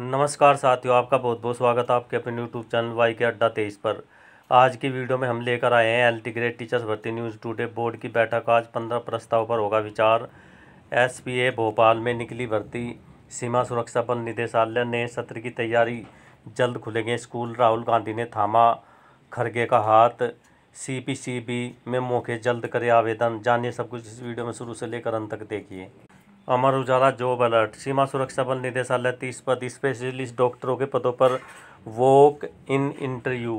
नमस्कार साथियों आपका बहुत बहुत स्वागत है आपके अपने यूट्यूब चैनल वाई के अड्डा तेईस पर आज की वीडियो में हम लेकर आए हैं एल ग्रेड टीचर्स भर्ती न्यूज़ टुडे बोर्ड की बैठक आज पंद्रह प्रस्ताव पर होगा विचार एस पी ए भोपाल में निकली भर्ती सीमा सुरक्षा बल निदेशालय ने सत्र की तैयारी जल्द खुलेंगे स्कूल राहुल गांधी ने थामा खरगे का हाथ सी पी सी बी में मौके जल्द करे आवेदन जानिए सब कुछ इस वीडियो में शुरू से लेकर अंत तक देखिए अमर उजाला जॉब अलर्ट सीमा सुरक्षा बल निदेशालय तीस पद स्पेशलिस्ट डॉक्टरों के पदों पर वॉक इन इंटरव्यू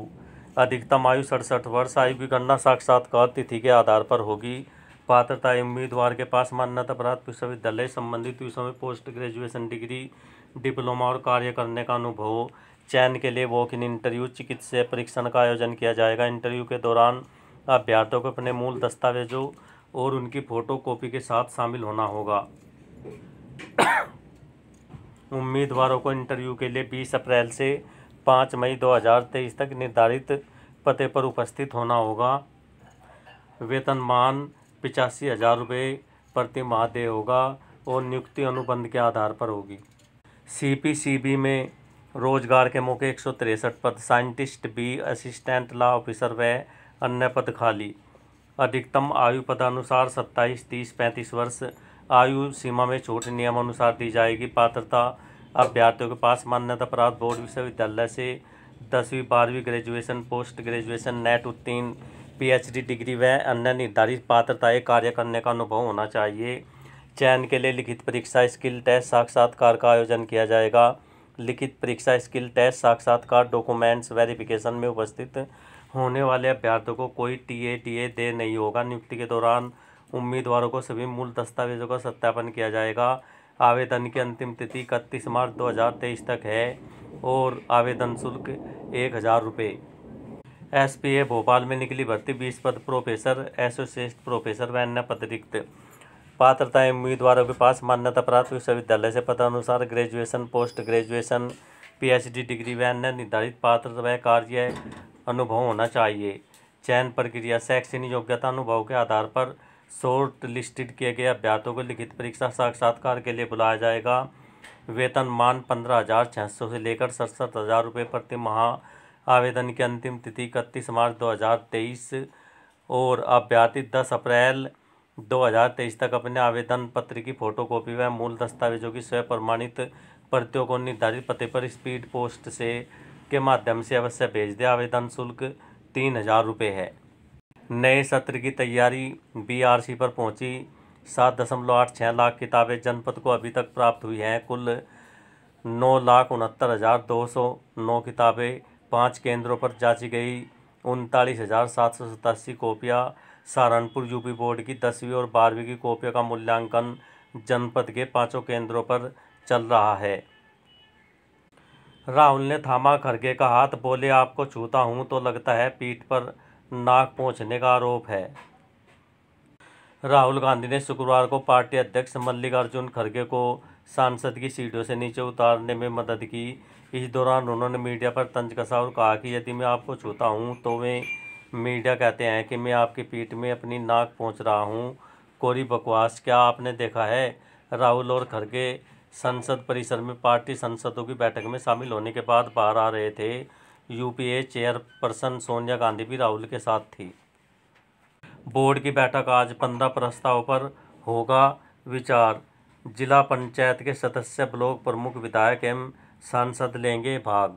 अधिकतम आयु सड़सठ वर्ष आयु की गणना साक्षात्कार तिथि के आधार पर होगी पात्रता उम्मीदवार के पास मान्यता प्राप्त विश्वविद्यालय संबंधित विषय में पोस्ट ग्रेजुएशन डिग्री डिप्लोमा और कार्य करने का अनुभव चयन के लिए वॉक इन इंटरव्यू चिकित्सा परीक्षण का आयोजन किया जाएगा इंटरव्यू के दौरान अभ्यर्थियों को अपने मूल दस्तावेजों और उनकी फ़ोटो कॉपी के साथ शामिल होना होगा उम्मीदवारों को इंटरव्यू के लिए 20 अप्रैल से 5 मई 2023 तक निर्धारित पते पर उपस्थित होना होगा वेतनमान पिचासी हज़ार रुपये प्रति माह देय होगा और नियुक्ति अनुबंध के आधार पर होगी सीपीसीबी में रोजगार के मौके एक पद scientist B assistant law officer व अन्य पद खाली अधिकतम आयु पदानुसार सत्ताईस तीस पैंतीस वर्ष आयु सीमा में छूट नियमानुसार दी जाएगी पात्रता अभ्यर्थियों के पास मान्यता प्राप्त बोर्ड विश्वविद्यालय से दसवीं बारहवीं ग्रेजुएशन पोस्ट ग्रेजुएशन नेट उत्तीर्ण पीएचडी डिग्री व अन्य निर्धारित पात्रताएँ कार्य करने का अनुभव होना चाहिए चयन के लिए लिखित परीक्षा स्किल टेस्ट साक्षात्कार का आयोजन किया जाएगा लिखित परीक्षा स्किल टेस्ट साक्षात्कार डॉक्यूमेंट्स वेरिफिकेशन में उपस्थित होने वाले अभ्यर्थियों को कोई टी ए टी ए दे नहीं होगा नियुक्ति के दौरान उम्मीदवारों को सभी मूल दस्तावेजों का सत्यापन किया जाएगा आवेदन की अंतिम तिथि इकतीस मार्च दो तक है और आवेदन शुल्क एक हज़ार रुपये एस पी ए भोपाल में निकली भर्ती बीस पद प्रोफेसर एसोसिएट प्रोफेसर व अन्य पद रिक्त पात्रताएँ उम्मीदवारों के पास मान्यता प्राप्त विश्वविद्यालय से पदानुसार graduation post graduation PhD degree व अन्य निर्धारित पात्र व कार्य अनुभव होना चाहिए चयन प्रक्रिया शैक्षणिक योग्यता अनुभव के आधार पर शॉर्ट लिस्टेड किए गए अभ्यार्थों को लिखित परीक्षा साक्षात्कार के लिए बुलाया जाएगा वेतन मान पंद्रह हज़ार छः सौ से लेकर सड़सठ हज़ार रुपये प्रति माह आवेदन की अंतिम तिथि इकतीस मार्च दो हज़ार तेईस और अभ्यर्थी दस अप्रैल दो हज़ार तेईस तक अपने आवेदन पत्र की फोटोकॉपी व मूल दस्तावेजों की स्वयं प्रमाणित प्रतियों को निर्धारित पते पर स्पीड पोस्ट से के माध्यम से अवश्य भेज दें आवेदन शुल्क तीन हज़ार रुपये है नए सत्र की तैयारी बीआरसी पर पहुंची सात दशमलव आठ छः लाख किताबें जनपद को अभी तक प्राप्त हुई हैं कुल नौ लाख उनहत्तर हज़ार दो सौ नौ किताबें पाँच केंद्रों पर जांची गई उनतालीस हज़ार सात सौ सतासी कॉपियाँ सहारनपुर यूपी बोर्ड की दसवीं और बारहवीं की कॉपियों का मूल्यांकन जनपद के पाँचों केंद्रों पर चल रहा है राहुल ने थामा खड़गे का हाथ बोले आपको छूता हूँ तो लगता है पीठ पर नाक पहुंचने का आरोप है राहुल गांधी ने शुक्रवार को पार्टी अध्यक्ष मल्लिकार्जुन खड़गे को सांसद की सीटों से नीचे उतारने में मदद की इस दौरान उन्होंने मीडिया पर तंज कसा और कहा कि यदि मैं आपको छूता हूँ तो वे मीडिया कहते हैं कि मैं आपकी पीठ में अपनी नाक पहुँच रहा हूँ कोरी बकवास क्या आपने देखा है राहुल और खड़गे संसद परिसर में पार्टी सांसदों की बैठक में शामिल होने के बाद बाहर आ रहे थे यूपीए चेयरपर्सन सोनिया गांधी भी राहुल के साथ थी बोर्ड की बैठक आज पंद्रह प्रस्ताव पर होगा विचार जिला पंचायत के सदस्य ब्लॉक प्रमुख विधायक एवं सांसद लेंगे भाग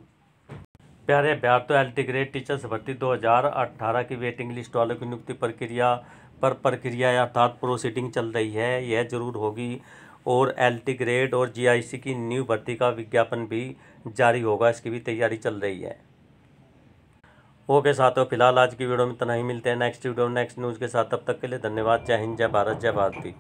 प्यारे अभ्यर्थियों एल टी ग्रेड टीचर्स भर्ती 2018 की वेटिंग लिस्ट वालों की नियुक्ति प्रक्रिया पर प्रक्रिया अर्थात प्रोसीडिंग चल रही है यह जरूर होगी और एल टी ग्रेड और जी आई सी की न्यू भर्ती का विज्ञापन भी जारी होगा इसकी भी तैयारी चल रही है ओके हो फिलहाल आज की वीडियो में इतना ही मिलते हैं नेक्स्ट वीडियो नेक्स्ट न्यूज़ के साथ तब तक के लिए धन्यवाद जय हिंद जय भारत जय भारती